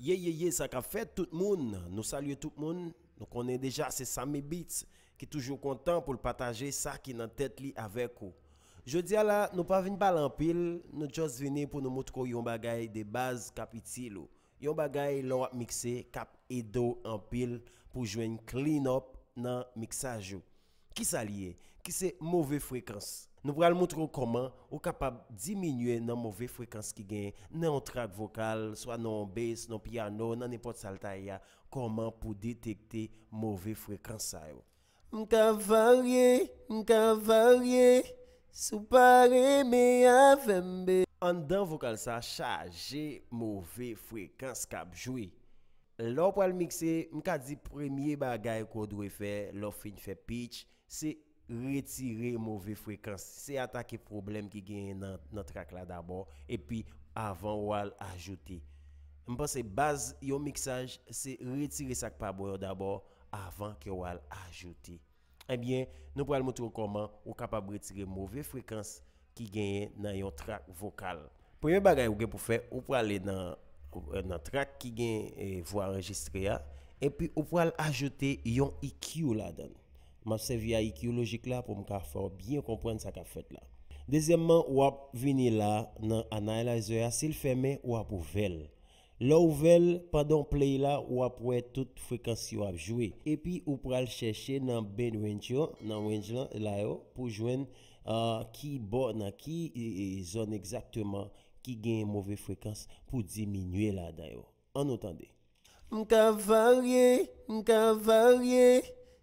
Ye ye ye, sa ka fet tout moun, nou salye tout moun, nou konen deja se sami bit, ki toujou kontan pou l pataje sa ki nan tet li avek ou. Je di ala, nou pa vin bal an pil, nou just vini pou nou mout ko yon bagay de baz kap iti lou. Yon bagay lor ap mikse kap edo an pil pou jwen klinop nan miksaj ou. Ki sa liye? Ki se mouve frekans? Nou pou al moutrou koman ou kapab diminye nan mouve frekans ki gen, nan yon trak vokal, swa nan bass, nan piano, nan nipot salta ya, koman pou detekte mouve frekans sa yo. Mka varye, mka varye, sou pare me avenbe. An dan vokal sa, chaje mouve frekans kapjoui. Lò pou al mikse, mka di premye bagay kwa dwe fe, lò fin fe pitch, se yon. retirer mauvaise fréquence. C'est attaquer problème qui gagne dans notre track là d'abord et puis avant de ajouter. Je pense que base yo mixage c'est retirer ça pas d'abord avant que l'ajouter ajouter. Eh bien, nous vous montrer comment on capable retirer mauvaise fréquence qui gagne dans yon track vocal. Premier bagage ou pour faire, ou pour aller dans euh, notre track qui gagne euh, voix enregistré et puis ou pour ajouter yon EQ là-dedans. Mase via IQ logik la pou mka faw bien kompwenn sa ka fwet la. Dezemman wap vini la nan analyzer ya sil fweme wap ou vel. La ou vel padon play la wap wè tout frekansi wap jwe. Epi ou pral chèche nan ben wènj yo nan wènj la yo pou jwen ki bo nan ki e, e, zon exactement ki gen yon mwove frekansi pou diminye la da yo. An notande. Mka varye, mka varye.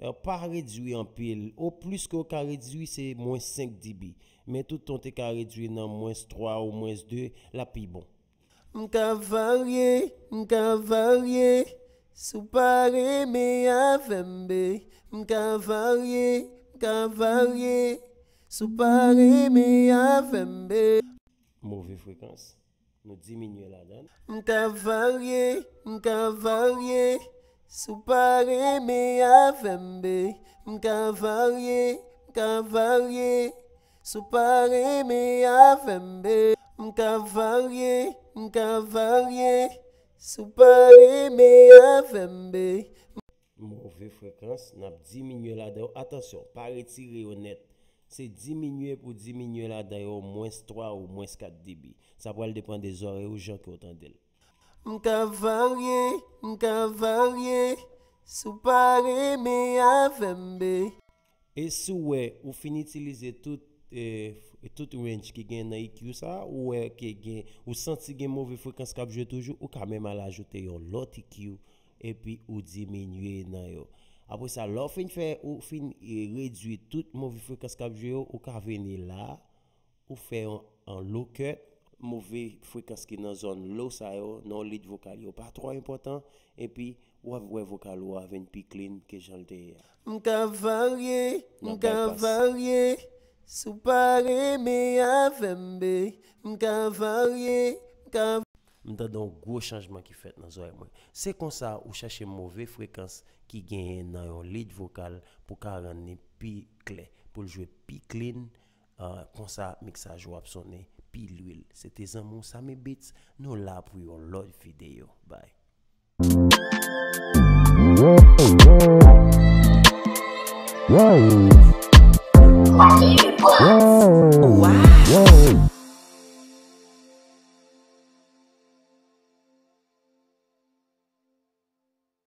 Euh, Par redwi an pil. Ou plus ki ou ka redwi, se mwen 5 dB. Men tout ton te ka redwi nan mwen 3 ou mwen 2, la pi bon. Mwen ka varye, mwen ka varye, sou pare me avenbe. Mwen ka varye, mwen ka varye, sou pare me avenbe. Mouve frekans, mwen diminye la nan. Mwen ka varye, mwen ka varye. Sou pa reme avenbe, mka varye, mka varye, sou pa reme avenbe, mka varye, mka varye, sou pa reme avenbe. Mouve frekans nan diminye la dayo, atasyon, pare ti reyonet, se diminye pou diminye la dayo, mwens 3 ou mwens 4 dibi, sa po al depan de zore ou jank ou otan deli. Mk avarye, mk avarye, sou pare me avembe. E sou we, ou fin itilize e, e tout range ki gen nan IQ sa, ou senti gen movi fwekans kabjwe toujou, ou ka men mal ajote yo lot IQ, epi ou diminye nan yo. Apo sa lo, fin fwekans e kabjwe yo, ou ka vene la, ou fwekans kabjwe yo, Mouve frikans ki nan zon lo sa yo nan lid vokal yo pa tro important. Epi wav wav vokal wav en piklin ke jan lde. Euh, mkavarye, mkavarye, soupare me avembe. Mkavarye, mkavarye. Mdanda ou gwo chanjman ki fet nan zon. Se konsa ou chache mouve frikans ki genye nan yo lid vokal pou kalan ni pikle. Pou ljwe piklin euh, konsa miksa jou ap sone. Piliwil, se te zanmou sa me bit, nou la pou yon lòy videyo. Bay.